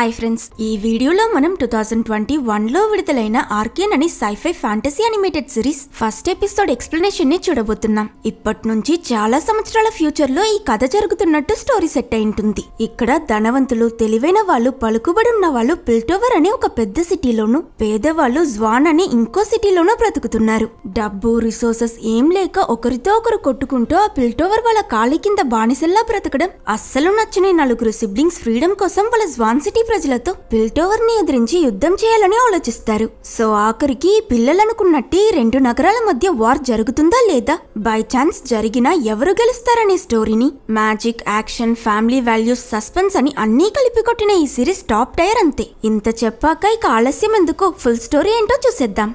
hi friends ఈ వీడియోలో మనం టూ థౌజండ్ ట్వంటీ వన్లో విడుదలైన ఆర్కేన్ అనే sci fi fantasy animated series first episode explanation ని చూడబోతున్నాం ఇప్పటి నుంచి చాలా సంవత్సరాల ఫ్యూచర్ లో ఈ కథ జరుగుతున్నట్టు స్టోరీ సెట్ అయి ఉంటుంది ఇక్కడ ధనవంతులు తెలివైన వాళ్ళు పలుకుబడి ఉన్న వాళ్ళు పిల్టోవర్ అనే ఒక పెద్ద సిటీలోను పేదవాళ్ళు జ్వాన్ అనే ఇంకో సిటీలోనూ బ్రతుకుతున్నారు డబ్బు రిసోర్సెస్ ఏం లేక ఒకరితో ఒకరు కొట్టుకుంటూ ఆ పిల్టోవర్ వాళ్ళ కాలి కింద బానిసల్లా బ్రతకడం అస్సలు నచ్చని నలుగురు సిబ్లింగ్స్ ఫ్రీడమ్ కోసం వాళ్ళ జ్వాన్ సిటీ ప్రజలతో పిల్టోవర్ ని ఎదిరించి యుద్ధం చేయాలని ఆలోచిస్తారు సో ఆఖరికి పిల్లలనుకున్నట్టు రెండు నగరాల మధ్య వార్ జరుగుతుందా లేదా బై ఛాన్స్ జరిగినా ఎవరు గెలుస్తారనే స్టోరీని magic action family values suspense అని అన్నీ కలిపి కొట్టిన ఈ సిరీస్ టాప్ టైర్ అంతే ఇంత చెప్పాక ఇక ఆలస్యం ఎందుకు ఫుల్ స్టోరీ ఏంటో చూసేద్దాం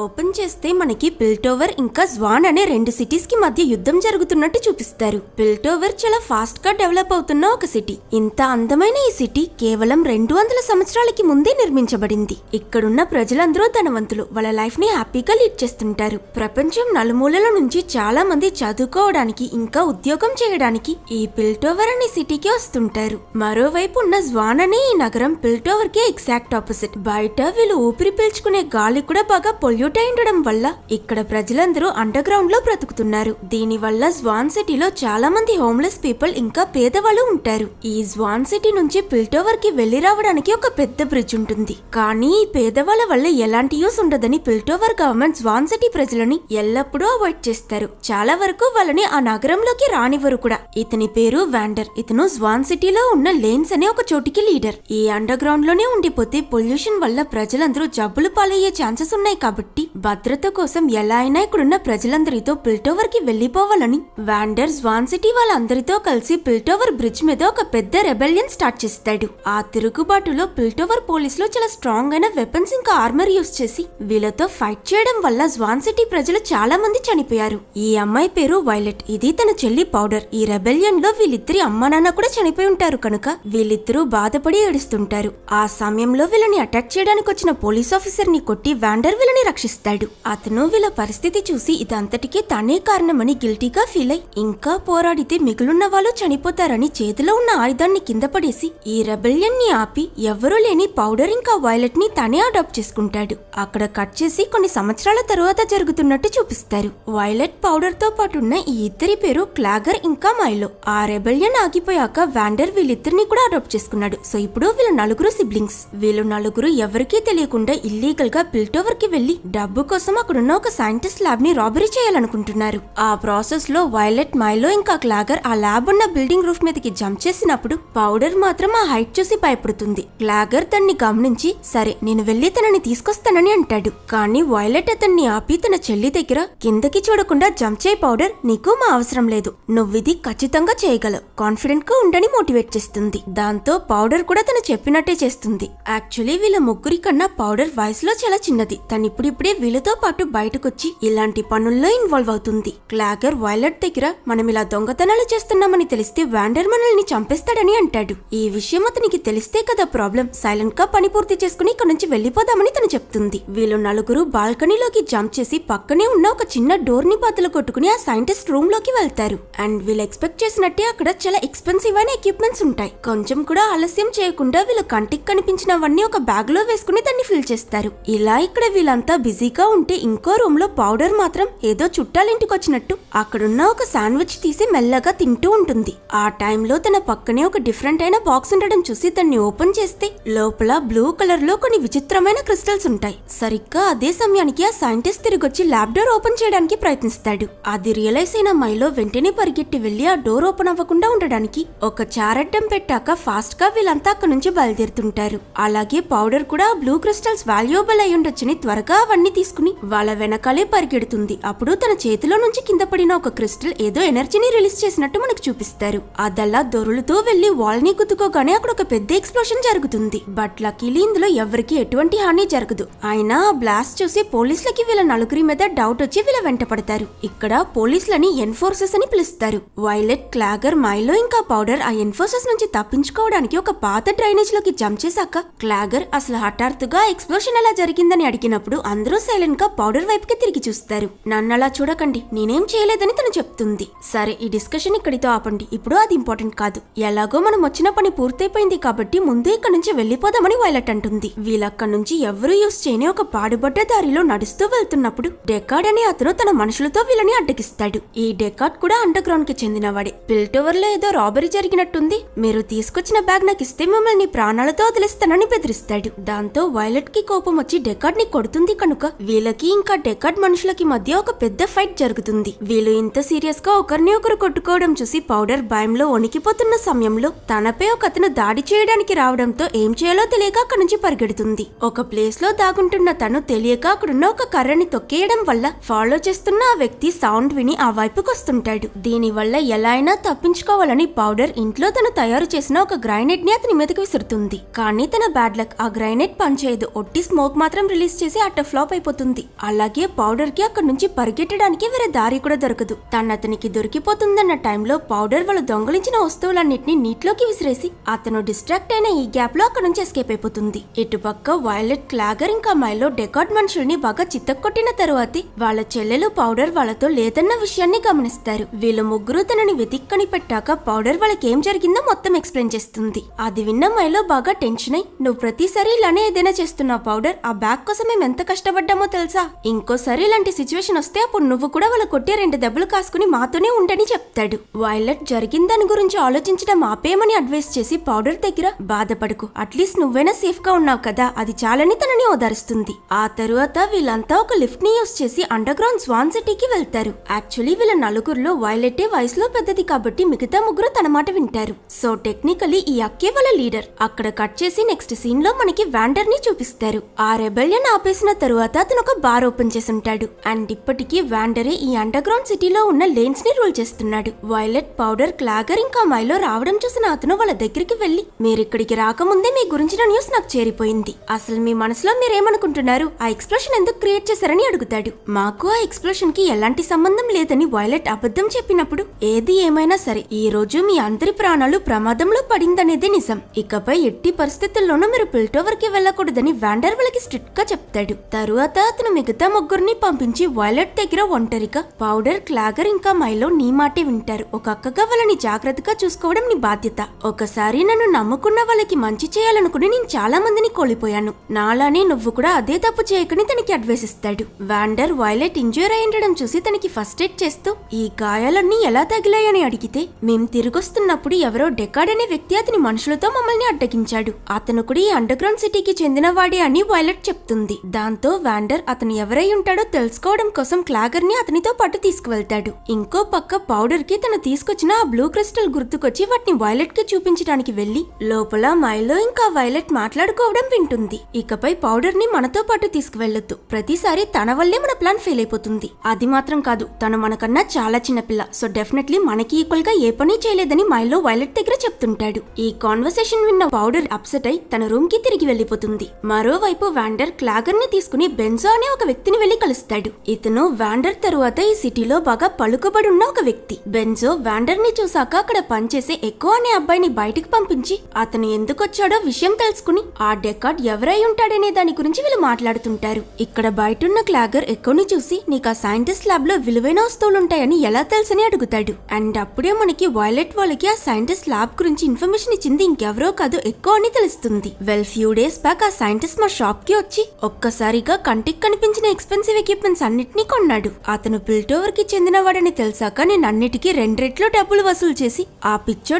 ఓపెన్ చేస్తే మనకి పిల్టోవర్ ఇంకా జ్వాన్ అనే రెండు సిటీస్ కి మధ్య యుద్ధం జరుగుతున్నట్టు చూపిస్తారు పిల్టోవర్ చాలా ఫాస్ట్ గా డెవలప్ అవుతున్న ఒక సిటీ ఇంత అందమైన ఈ సిటీ కేవలం రెండు వందల సంవత్సరాలకి ముందే నిర్మించబడింది ఇక్కడున్న ప్రజలందరూ ధనవంతులు వాళ్ళ లైఫ్ ని హ్యాపీగా లీడ్ చేస్తుంటారు ప్రపంచం నలుమూలల నుంచి చాలా మంది చదువుకోవడానికి ఇంకా ఉద్యోగం చేయడానికి ఈ పిల్టోవర్ అనే సిటీకి వస్తుంటారు మరోవైపు ఉన్న జ్వాన్ అనే ఈ నగరం పిల్టోవర్ ఎగ్జాక్ట్ ఆపోజిట్ బయట వీళ్ళు ఊపిరి పీల్చుకునే గాలి కూడా బాగా పొలి పొల్యూట్ అయి ఉండడం వల్ల ఇక్కడ ప్రజలందరూ అండర్ గ్రౌండ్ లో బ్రతుకుతున్నారు దీనివల్ల స్వాన్ సిటీలో చాలా మంది హోమ్లెస్ పీపుల్ ఇంకా పేదవాళ్ళు ఉంటారు ఈ స్వాన్ సిటీ నుంచి పిల్టోవర్ కి వెళ్లి రావడానికి ఒక పెద్ద బ్రిడ్జ్ ఉంటుంది కానీ ఈ పేదవాళ్ళ వల్ల ఎలాంటి యూస్ ఉండదని పిల్టోవర్ గవర్నమెంట్ స్వాన్ సిటీ ప్రజలని ఎల్లప్పుడూ అవాయిడ్ చేస్తారు చాలా వరకు వాళ్ళని ఆ నగరంలోకి రానివ్వరు కూడా ఇతని పేరు వాండర్ ఇతను స్వాన్ సిటీలో ఉన్న లేన్స్ అనే ఒక చోటికి లీడర్ ఈ అండర్ గ్రౌండ్ లోనే ఉండిపోతే పొల్యూషన్ వల్ల ప్రజలందరూ జబ్బులు పాలయ్యే ఛాన్సెస్ ఉన్నాయి కాబట్టి కొట్టి భద్రత కోసం ఎలా అయినా ఇక్కడున్న ప్రజలందరితో పిల్టోవర్ కి వెళ్లిపోవాలని వాండర్ స్వాన్ సిటీ వాళ్ళందరితో కలిసి పిల్టోవర్ బ్రిడ్జ్ మీద ఒక పెద్ద రెబెలియన్ స్టార్ట్ చేస్తాడు ఆ తిరుగుబాటులో పిల్టోవర్ పోలీసులు చాలా స్ట్రాంగ్ అయిన వెపన్స్ ఇంకా ఆర్మర్ యూస్ చేసి వీళ్ళతో ఫైట్ చేయడం వల్ల స్వాన్ సిటీ ప్రజలు చాలా మంది చనిపోయారు ఈ అమ్మాయి పేరు వైలెట్ ఇది తన చెల్లి పౌడర్ ఈ రెబెలియన్ లో వీళ్ళిద్దరి అమ్మ నాన్న కూడా చనిపోయి ఉంటారు కనుక వీళ్ళిద్దరూ బాధపడి ఏడుస్తుంటారు ఆ సమయంలో వీళ్ళని అటాక్ చేయడానికి వచ్చిన పోలీస్ ఆఫీసర్ ని కొట్టి వాండర్ వీళ్ళని రక్షిస్తాడు అతను వీళ్ళ పరిస్థితి చూసి ఇదంతటికీ తనే కారణమని గిల్టీగా ఫీల్ అయి ఇంకా పోరాడితే మిగులున్న వాళ్ళు చనిపోతారని చేతిలో ఉన్న ఆయుధాన్ని కింద పడేసి ఈ రెబెలియన్ ని ఆపి ఎవరూ లేని పౌడర్ ఇంకా వైలెట్ ని తనే అడాప్ట్ చేసుకుంటాడు అక్కడ కట్ చేసి కొన్ని సంవత్సరాల తరువాత జరుగుతున్నట్టు చూపిస్తారు వైలెట్ పౌడర్ తో పాటున్న ఈ ఇద్దరి పేరు క్లాగర్ ఇంకా మైలో ఆ రెబెలియన్ ఆగిపోయాక వ్యాండర్ వీళ్ళిద్దరిని కూడా అడాప్ట్ చేసుకున్నాడు సో ఇప్పుడు వీళ్ళ నలుగురు సిబ్లింగ్స్ వీళ్ళు నలుగురు ఎవరికీ తెలియకుండా ఇల్లీగల్ గా బిల్టోవర్ కి వెళ్లి డబ్బు కోసం అక్కడున్న ఒక సైంటిస్ట్ ల్యాబ్ ని రాబరీ చేయాలనుకుంటున్నారు ఆ ప్రాసెస్ లో వైలెట్ మైలో ఇంకా క్లాగర్ ఆ ల్యాబ్ ఉన్న బిల్డింగ్ రూఫ్ మీదకి జంప్ చేసినప్పుడు పౌడర్ మాత్రం ఆ హైట్ చూసి భయపడుతుంది క్లాగర్ తన్ని గమనించి సరే నేను వెళ్లి తనని తీసుకొస్తానని అంటాడు కానీ వైలెట్ అతన్ని ఆపి తన చెల్లి దగ్గర కిందకి చూడకుండా జంప్ చేయి పౌడర్ నీకు మా అవసరం లేదు నువ్విది ఖచ్చితంగా చేయగలవు కాన్ఫిడెంట్ గా ఉండని మోటివేట్ చేస్తుంది దాంతో పౌడర్ కూడా తను చెప్పినట్టే చేస్తుంది యాక్చువల్లీ వీళ్ళ ముగ్గురి కన్నా పౌడర్ వయసులో చాలా చిన్నది తను ఇప్పుడు ఇప్పుడే వీళ్ళతో పాటు బయటకొచ్చి ఇలాంటి పనుల్లో ఇన్వాల్వ్ అవుతుంది క్లాగర్ వైలెట్ దగ్గర మనం ఇలా దొంగతనాలు చేస్తున్నామని తెలిస్తే వాండర్ మనల్ని చంపేస్తాడని అంటాడు ఈ విషయం అతనికి తెలిస్తే కదా ప్రాబ్లం సైలెంట్ గా పని పూర్తి చేసుకుని ఇక్కడ నుంచి వెళ్లిపోదామని తను చెప్తుంది వీళ్ళు నలుగురు బాల్కనీలోకి జంప్ చేసి పక్కనే ఉన్న ఒక చిన్న డోర్ ని బాతలు కొట్టుకుని ఆ సైంటిస్ట్ రూమ్ లోకి వెళ్తారు అండ్ వీళ్ళు ఎక్స్పెక్ట్ చేసినట్టే అక్కడ చాలా ఎక్స్పెన్సివ్ అయిన ఎక్విప్మెంట్స్ ఉంటాయి కొంచెం కూడా ఆలస్యం చేయకుండా వీళ్ళు కంటికి కనిపించినవన్నీ ఒక బ్యాగ్ లో వేసుకుని దాన్ని ఫిల్ చేస్తారు ఇలా ఇక్కడ వీళ్ళంతా బిజీగా ఉంటే ఇంకో రూమ్లో పౌడర్ మాత్రం ఏదో చుట్టాలింటికి వచ్చినట్టు అక్కడున్న ఒక శాండ్విచ్ తీసి మెల్లగా తింటూ ఉంటుంది ఆ టైంలో తన పక్కనే ఒక డిఫరెంట్ అయిన బాక్స్ ఉండడం చూసి దాన్ని ఓపెన్ చేస్తే లోపల బ్లూ కలర్ లో కొన్ని విచిత్రమైన క్రిస్టల్స్ ఉంటాయి సరిగ్గా అదే సమయానికి ఆ సైంటిస్ట్ తిరిగొచ్చి ల్యాబ్ డోర్ ఓపెన్ చేయడానికి ప్రయత్నిస్తాడు అది రియలైజ్ అయిన మైలో వెంటనే పరిగెట్టి వెళ్లి ఆ డోర్ ఓపెన్ అవ్వకుండా ఉండడానికి ఒక చారడ్డం పెట్టాక ఫాస్ట్ గా వీళ్ళంతా అక్కడ నుంచి బయలుదేరుతుంటారు అలాగే పౌడర్ కూడా బ్లూ క్రిస్టల్స్ వాల్యుయబుల్ అయ్యుండొచ్చని ఉండొచ్చని త్వరగా అవన్నీ తీసుకుని వాళ్ళ వెనకాలే పరిగెడుతుంది అప్పుడు తన చేతిలో నుంచి కింద పడిన ఒక క్రిస్టల్ ఏదో ఎనర్జీని రిలీజ్ చేసినట్టు మనకు చూపిస్తారు అదల్లా దొరులతో వెళ్లి వాల్ ని గుద్దుకోగానే అక్కడ ఒక పెద్ద ఎక్స్ప్లోషన్ జరుగుతుంది బట్ లకీలీ ఇందులో ఎవరికి ఎటువంటి హాని జరగదు ఆయన బ్లాస్ట్ చూసి పోలీసులకి వీళ్ళ నలుగురి మీద డౌట్ వచ్చి వీళ్ళ వెంట పడతారు ఇక్కడ పోలీసులని ఎన్ఫోర్సెస్ అని పిలుస్తారు వైలెట్ క్లాగర్ మైలో ఇంకా పౌడర్ ఆ ఎన్ఫోర్సెస్ నుంచి తప్పించుకోవడానికి ఒక పాత డ్రైనేజ్ లోకి జంప్ చేశాక క్లాగర్ అసలు హఠాత్తుగా ఎక్స్ప్లోషన్ ఎలా జరిగిందని అడిగినప్పుడు అందరూ సైలెంట్ గా పౌడర్ వైపుకి తిరిగి చూస్తారు నన్ను అలా చూడకండి నేనేం చేయలేదని తను చెప్తుంది సరే ఈ డిస్కషన్ ఇక్కడితో ఆపండి ఇప్పుడు అది ఇంపార్టెంట్ కాదు ఎలాగో మనం వచ్చిన పని పూర్తయిపోయింది కాబట్టి ముందు ఇక్కడ నుంచి వెళ్ళిపోదామని వైలెట్ అంటుంది వీళ్ళక్కడ నుంచి ఎవరూ యూస్ చేయని ఒక పాడుబడ్డ దారిలో నడుస్తూ వెళ్తున్నప్పుడు డెకార్డ్ అనే అతను తన మనుషులతో వీళ్ళని అడ్డగిస్తాడు ఈ డెకార్డ్ కూడా అండర్ గ్రౌండ్ కి చెందినవాడే పిల్టోవర్ లో ఏదో రాబరీ జరిగినట్టుంది మీరు తీసుకొచ్చిన బ్యాగ్ నాకు ఇస్తే మిమ్మల్ని ప్రాణాలతో వదిలిస్తానని బెదిరిస్తాడు దాంతో వైలెట్ కి కోపం వచ్చి డెకార్డ్ ని కొడుతుంది కనుక వీళ్ళకి ఇంకా డెకాడ్ మనుషులకి మధ్య ఒక పెద్ద ఫైట్ జరుగుతుంది వీళ్ళు ఇంత సీరియస్ గా ఒకరిని ఒకరు కొట్టుకోవడం చూసి పౌడర్ భయంలో వణికిపోతున్న సమయంలో తనపై ఒక అతను దాడి చేయడానికి రావడంతో ఏం చేయాలో తెలియక అక్కడి నుంచి పరిగెడుతుంది ఒక ప్లేస్ లో దాగుంటున్న తను తెలియక అక్కడున్న ఒక కర్రని తొక్కేయడం వల్ల ఫాలో చేస్తున్న ఆ వ్యక్తి సౌండ్ విని ఆ వైపుకి వస్తుంటాడు దీని వల్ల ఎలా అయినా తప్పించుకోవాలని పౌడర్ ఇంట్లో తను తయారు చేసిన ఒక గ్రైనేట్ ని అతని మీదకి విసురుతుంది కానీ తన బ్యాడ్ లక్ ఆ గ్రైనేట్ పనిచేయదు ఒట్టి స్మోక్ మాత్రం రిలీజ్ చేసి అట్ట ఫ్లాప్ అయిపోతుంది అలాగే పౌడర్ కి అక్కడి నుంచి పరిగెట్టడానికి వేరే దారి కూడా దొరకదు తను అతనికి దొరికిపోతుందన్న టైంలో పౌడర్ వాళ్ళు దొంగలించిన వస్తువులన్నింటినీ నీటిలోకి విసిరేసి అతను డిస్ట్రాక్ట్ అయిన ఈ గ్యాప్ లో అక్కడ నుంచి ఎస్కేప్ అయిపోతుంది ఇటుపక్క వైలెట్ క్లాగర్ ఇంకా మైలో డెకార్డ్ మనుషుల్ని బాగా చిత్తకొట్టిన తరువాత వాళ్ళ చెల్లెలు పౌడర్ వాళ్ళతో లేదన్న విషయాన్ని గమనిస్తారు వీళ్ళు ముగ్గురు తనని వెతిక్కని పెట్టాక పౌడర్ వాళ్ళకేం జరిగిందో మొత్తం ఎక్స్ప్లెయిన్ చేస్తుంది అది విన్న మైలో బాగా టెన్షన్ అయి నువ్వు ప్రతిసారి ఇలానే ఏదైనా చేస్తున్నావు పౌడర్ ఆ బ్యాగ్ కోసం మేము ఎంత కష్టం కష్టపడ్డామో తెలుసా ఇంకోసారి ఇలాంటి సిచ్యువేషన్ వస్తే అప్పుడు నువ్వు కూడా వాళ్ళ కొట్టే రెండు దెబ్బలు కాసుకుని మాతోనే ఉండని చెప్తాడు వైలెట్ జరిగిన దాని గురించి ఆలోచించడం ఆపేయమని అడ్వైస్ చేసి పౌడర్ దగ్గర బాధపడకు అట్లీస్ట్ నువ్వైనా సేఫ్ గా ఉన్నావు కదా అది చాలని తనని ఓదారుస్తుంది ఆ తరువాత వీళ్ళంతా ఒక లిఫ్ట్ ని యూస్ చేసి అండర్ గ్రౌండ్ స్వాన్ సిటీకి వెళ్తారు యాక్చువల్లీ వీళ్ళ నలుగురులో వైలెట్టే వయసులో పెద్దది కాబట్టి మిగతా ముగ్గురు తన మాట వింటారు సో టెక్నికలీ ఈ అక్కే వాళ్ళ లీడర్ అక్కడ కట్ చేసి నెక్స్ట్ సీన్ లో మనకి వ్యాండర్ ని చూపిస్తారు ఆ రెబెలియన్ ఆపేసిన తరువాత తరువాత అతను ఒక బార్ ఓపెన్ చేసి ఉంటాడు అండ్ ఇప్పటికీ వ్యాండరే ఈ అండర్ గ్రౌండ్ సిటీలో ఉన్న లేన్స్ ని రూల్ చేస్తున్నాడు వైలెట్ పౌడర్ క్లాగర్ ఇంకా మైలో రావడం చూసిన అతను వాళ్ళ దగ్గరికి వెళ్ళి మీరు ఇక్కడికి రాకముందే మీ గురించిన న్యూస్ నాకు చేరిపోయింది అసలు మీ మనసులో మీరేమనుకుంటున్నారు ఆ ఎక్స్ప్రెషన్ ఎందుకు క్రియేట్ చేశారని అడుగుతాడు మాకు ఆ ఎక్స్ప్రెషన్ కి ఎలాంటి సంబంధం లేదని వైలెట్ అబద్ధం చెప్పినప్పుడు ఏది ఏమైనా సరే ఈ రోజు మీ అందరి ప్రాణాలు ప్రమాదంలో పడిందనేది నిజం ఇకపై ఎట్టి పరిస్థితుల్లోనూ మీరు పిల్టోవర్ కి వెళ్ళకూడదని వ్యాండర్ వాళ్ళకి స్ట్రిక్ట్ గా చెప్తాడు తరువాత అతను మిగతా ముగ్గురిని పంపించి వాలెట్ దగ్గర ఒంటరిగా పౌడర్ క్లాగర్ ఇంకా మైలో నీ మాటే వింటారు ఒక అక్కగా వాళ్ళని జాగ్రత్తగా చూసుకోవడం నీ బాధ్యత ఒకసారి నన్ను నమ్ముకున్న వాళ్ళకి మంచి చేయాలనుకుని నేను చాలా మందిని కోల్పోయాను నాలానే నువ్వు కూడా అదే తప్పు చేయకని తనకి అడ్వైస్ ఇస్తాడు వాండర్ వాయిలెట్ ఇంజూర్ అయ్యిండడం చూసి తనకి ఫస్ట్ ఎయిడ్ చేస్తూ ఈ గాయాలన్నీ ఎలా తగిలాయని అడిగితే మేం తిరిగొస్తున్నప్పుడు ఎవరో డెకాడ్ అనే వ్యక్తి అతని మనుషులతో మమ్మల్ని అడ్డగించాడు అతను కూడా ఈ అండర్ గ్రౌండ్ సిటీకి చెందినవాడే అని వాయిలెట్ చెప్తుంది దాంతో వాండర్ అతను ఎవరై ఉంటాడో తెలుసుకోవడం కోసం క్లాగర్ని అతనితో పాటు తీసుకువెళ్తాడు ఇంకో పక్క పౌడర్కి తను తీసుకొచ్చిన ఆ బ్లూ క్రిస్టల్ గుర్తుకొచ్చి వాటిని వైలెట్కి చూపించడానికి వెళ్ళి లోపల మైలో ఇంకా వైలెట్ మాట్లాడుకోవడం వింటుంది ఇకపై పౌడర్ని మనతో పాటు తీసుకువెళ్లొద్దు ప్రతిసారి తన వల్లే మన ప్లాన్ ఫెయిల్ అయిపోతుంది అది మాత్రం కాదు తను మనకన్నా చాలా చిన్నపిల్ల సో డెఫినెట్లీ మనకి ఈక్వల్ గా ఏ పని చేయలేదని మైలో వైలెట్ దగ్గర చెప్తుంటాడు ఈ కాన్వర్సేషన్ విన్న పౌడర్ అప్సెట్ అయి తన రూమ్ కి తిరిగి వెళ్లిపోతుంది మరోవైపు వాండర్ క్లాగర్ ని తీసుకుని బెంజో అనే ఒక వ్యక్తిని వెళ్లి కలుస్తాడు ఇతను వాండర్ తరువాత ఈ సిటీలో బాగా పలుకుబడి ఉన్న ఒక వ్యక్తి బెంజో వాండర్ ని చూసాక అక్కడ పనిచేసే ఎక్కువ అనే అబ్బాయిని బయటికి పంపించి అతను ఎందుకు వచ్చాడో విషయం తెలుసుకుని ఆ డెకార్డ్ ఎవరై ఉంటాడనే దాని గురించి వీళ్ళు మాట్లాడుతుంటారు ఇక్కడ బయటున్న క్లాగర్ ఎక్కువని చూసి నీకు ఆ సైంటిస్ట్ ల్యాబ్ లో విలువైన వస్తువులుంటాయని ఎలా తెలుసని అడుగుతాడు అండ్ అప్పుడే మనకి వైలెట్ వాళ్ళకి ఆ సైంటిస్ట్ ల్యాబ్ గురించి ఇన్ఫర్మేషన్ ఇచ్చింది ఇంకెవరో కాదు ఎక్కువ అని తెలుస్తుంది వెల్ ఫ్యూ డేస్ బ్యాక్ ఆ సైంటిస్ట్ మా షాప్ కి వచ్చి ఒక్కసారి గా కంటికి కనిపించిన ఎక్స్పెన్సివ్ ఎక్విప్మెంట్స్ అన్నిటినీ కొన్నాడు అతను పిల్టోవర్ కి చెందినవాడని తెలిసాక నేను అన్నిటికీ రెండు రెట్లు డబ్బులు వసూలు చేసి ఆ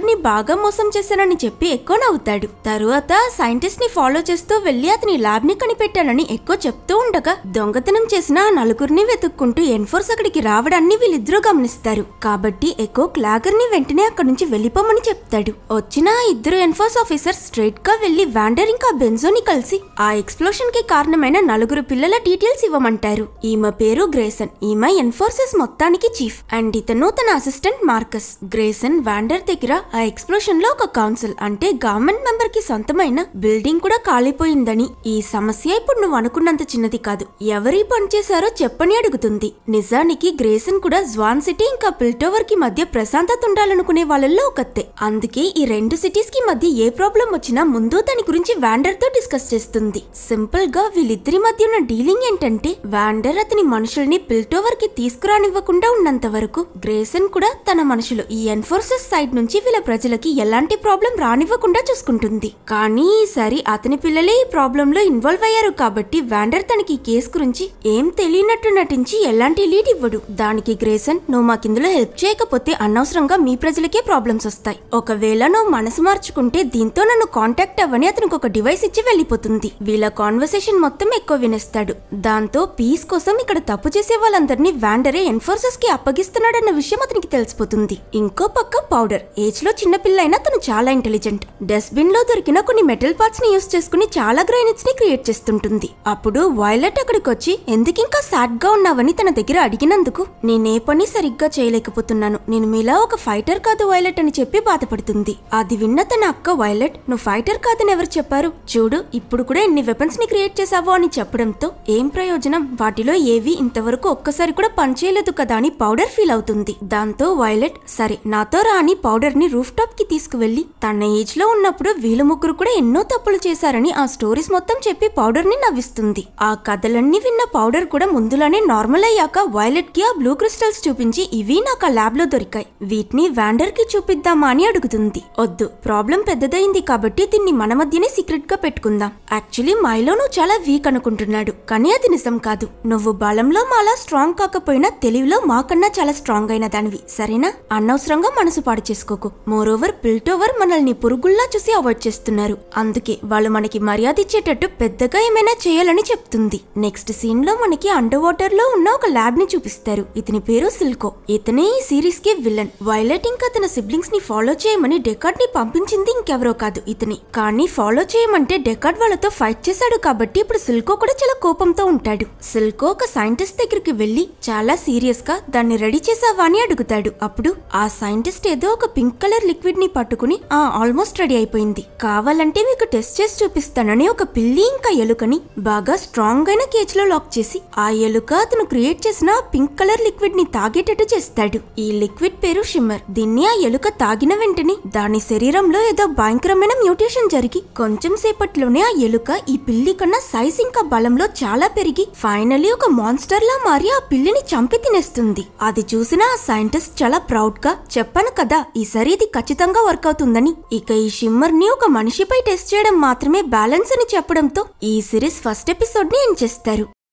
ని బాగా మోసం చేశానని చెప్పి ఎక్కువ నవ్వుతాడు తరువాత సైంటిస్ట్ ని ఫాలో చేస్తూ వెళ్లి అతని ల్యాబ్ ని కనిపెట్టానని ఎక్కువ చెప్తూ ఉండగా దొంగతనం చేసిన ఆ నలుగురిని వెతుక్కుంటూ ఎన్ఫోర్స్ అక్కడికి రావడాన్ని వీళ్ళిద్దరూ గమనిస్తారు కాబట్టి ఎక్కువ క్లాగర్ ని వెంటనే అక్కడి నుంచి వెళ్ళిపోమని చెప్తాడు వచ్చిన ఇద్దరు ఎన్ఫోర్స్ ఆఫీసర్ స్ట్రైట్ గా వెళ్లి వ్యాండర్ ఇంకా బెంజోని కలిసి ఆ ఎక్స్ప్లోషన్ కి కారణమైన నలుగురు నలుగురు పిల్లల డీటెయిల్స్ ఇవ్వమంటారు ఈమె పేరు గ్రేసన్ ఈమె ఎన్ఫోర్సెస్ మొత్తానికి చీఫ్ అండ్ ఇతను తన అసిస్టెంట్ మార్కస్ గ్రేసన్ వాండర్ దగ్గర ఆ ఎక్స్ప్లోషన్ లో ఒక కౌన్సిల్ అంటే గవర్నమెంట్ మెంబర్ కి సొంతమైన బిల్డింగ్ కూడా కాలిపోయిందని ఈ సమస్య ఇప్పుడు నువ్వు అనుకున్నంత చిన్నది కాదు ఎవరి పనిచేశారో చెప్పని అడుగుతుంది నిజానికి గ్రేసన్ కూడా జ్వాన్ సిటీ ఇంకా పిల్టోవర్ కి మధ్య ప్రశాంతత ఉండాలనుకునే వాళ్ళల్లో ఒకతే అందుకే ఈ రెండు సిటీస్ కి మధ్య ఏ ప్రాబ్లం వచ్చినా ముందు దాని గురించి వాండర్ తో డిస్కస్ చేస్తుంది సింపుల్ గా వీళ్ళిద్దరి మధ్య జరుగుతున్న డీలింగ్ ఏంటంటే వాండర్ అతని మనుషుల్ని పిల్టోవర్కి తీసుకురానివ్వకుండా ఉన్నంత వరకు గ్రేసన్ కూడా తన మనుషులు ఈ ఎన్ఫోర్సెస్ సైడ్ నుంచి వీళ్ళ ప్రజలకి ఎలాంటి ప్రాబ్లం రానివ్వకుండా చూసుకుంటుంది కానీ ఈసారి అతని పిల్లలే ఈ ప్రాబ్లంలో ఇన్వాల్వ్ అయ్యారు కాబట్టి వాండర్ తనకి కేసు గురించి ఏం తెలియనట్టు నటించి ఎలాంటి లీడ్ ఇవ్వడు దానికి గ్రేసన్ నువ్వు మాకిందులో హెల్ప్ చేయకపోతే అనవసరంగా మీ ప్రజలకే ప్రాబ్లమ్స్ వస్తాయి ఒకవేళ నువ్వు మనసు మార్చుకుంటే దీంతో నన్ను కాంటాక్ట్ అవ్వని అతనికి ఒక డివైస్ ఇచ్చి వెళ్ళిపోతుంది వీళ్ళ కాన్వర్సేషన్ మొత్తం ఎక్కువ వినే వదిలేస్తాడు దాంతో పీస్ కోసం ఇక్కడ తప్పు చేసే వాళ్ళందరినీ వ్యాండరే ఎన్ఫోర్సెస్ కి అప్పగిస్తున్నాడన్న విషయం అతనికి తెలిసిపోతుంది ఇంకో పక్క పౌడర్ ఏజ్ లో చిన్నపిల్ల అయినా తను చాలా ఇంటెలిజెంట్ డస్ట్బిన్ లో దొరికిన కొన్ని మెటల్ పార్ట్స్ ని యూస్ చేసుకుని చాలా గ్రైనెట్స్ ని క్రియేట్ చేస్తుంటుంది అప్పుడు వైలెట్ అక్కడికి వచ్చి ఎందుకు ఇంకా సాడ్ గా ఉన్నావని తన దగ్గర అడిగినందుకు నేనే పని సరిగ్గా చేయలేకపోతున్నాను నేను మీలా ఒక ఫైటర్ కాదు వైలెట్ అని చెప్పి బాధపడుతుంది అది విన్న తన అక్క వైలెట్ నువ్వు ఫైటర్ కాదని ఎవరు చెప్పారు చూడు ఇప్పుడు కూడా ఎన్ని వెపన్స్ ని క్రియేట్ చేసావో అని చెప్పడం వాడడంతో ఏం ప్రయోజనం వాటిలో ఏవి ఇంతవరకు ఒక్కసారి కూడా పనిచేయలేదు కదా అని పౌడర్ ఫీల్ అవుతుంది దాంతో వైలెట్ సరే నాతో రాని పౌడర్ ని రూఫ్ టాప్ కి తీసుకువెళ్లి తన ఏజ్ లో ఉన్నప్పుడు వీళ్ళు ముగ్గురు కూడా ఎన్నో తప్పులు చేశారని ఆ స్టోరీస్ మొత్తం చెప్పి పౌడర్ ని నవ్విస్తుంది ఆ కథలన్నీ విన్న పౌడర్ కూడా ముందులానే నార్మల్ అయ్యాక వైలెట్ కి ఆ బ్లూ క్రిస్టల్స్ చూపించి ఇవి నాకు ఆ ల్యాబ్ లో దొరికాయి వీటిని వాండర్ కి చూపిద్దామా అని అడుగుతుంది వద్దు ప్రాబ్లం పెద్దదైంది కాబట్టి దీన్ని మన మధ్యనే సీక్రెట్ గా పెట్టుకుందాం యాక్చువల్లీ మైలో నువ్వు చాలా వీక్ అనుకుంటున్నాను అన్నాడు కానీ అది నిజం కాదు నువ్వు బలంలో మాలా స్ట్రాంగ్ కాకపోయినా తెలివిలో మాకన్నా చాలా స్ట్రాంగ్ అయిన దానివి సరేనా అనవసరంగా మనసు పాడు చేసుకోకు మోరోవర్ పిల్టోవర్ మనల్ని పురుగుల్లా చూసి అవాయిడ్ చేస్తున్నారు అందుకే వాళ్ళు మనకి మర్యాద ఇచ్చేటట్టు పెద్దగా ఏమైనా చేయాలని చెప్తుంది నెక్స్ట్ సీన్ లో మనకి అండర్ వాటర్ లో ఉన్న ఒక ల్యాబ్ ని చూపిస్తారు ఇతని పేరు సిల్కో ఇతనే ఈ సిరీస్ కి విలన్ వైలెట్ ఇంకా తన సిబ్లింగ్స్ ని ఫాలో చేయమని డెకార్డ్ ని పంపించింది ఇంకెవరో కాదు ఇతని కానీ ఫాలో చేయమంటే డెకార్డ్ వాళ్ళతో ఫైట్ చేశాడు కాబట్టి ఇప్పుడు సిల్కో కూడా చాలా కోపంతో ఉంటాడు సిల్కో ఒక సైంటిస్ట్ దగ్గరికి వెళ్ళి చాలా సీరియస్ గా దాన్ని రెడీ చేసావా అని అడుగుతాడు అప్పుడు ఆ సైంటిస్ట్ ఏదో ఒక పింక్ కలర్ లిక్విడ్ ని పట్టుకుని ఆ ఆల్మోస్ట్ రెడీ అయిపోయింది కావాలంటే మీకు టెస్ట్ చేసి చూపిస్తానని ఒక పిల్లి ఇంకా ఎలుకని బాగా స్ట్రాంగ్ అయిన కేజ్ లో లాక్ చేసి ఆ ఎలుక అతను క్రియేట్ చేసిన పింక్ కలర్ లిక్విడ్ ని తాగేటట్టు చేస్తాడు ఈ లిక్విడ్ పేరు షిమ్మర్ దీన్ని ఆ ఎలుక తాగిన వెంటనే దాని శరీరంలో ఏదో భయంకరమైన మ్యూటేషన్ జరిగి కొంచెం సేపట్లోనే ఆ ఎలుక ఈ పిల్లి కన్నా సైజ్ ఇంకా బలం కోపంలో చాలా పెరిగి ఫైనలీ ఒక మాన్స్టర్ లా మారి ఆ పిల్లిని చంపి తినేస్తుంది అది చూసిన ఆ సైంటిస్ట్ చాలా ప్రౌడ్ గా చెప్పాను కదా ఈసారి ఇది ఖచ్చితంగా వర్క్ అవుతుందని ఇక ఈ షిమ్మర్ ని ఒక మనిషిపై టెస్ట్ చేయడం మాత్రమే బ్యాలెన్స్ అని చెప్పడంతో ఈ సిరీస్ ఫస్ట్ ఎపిసోడ్ ని ఎంచేస్తారు చేస్తారు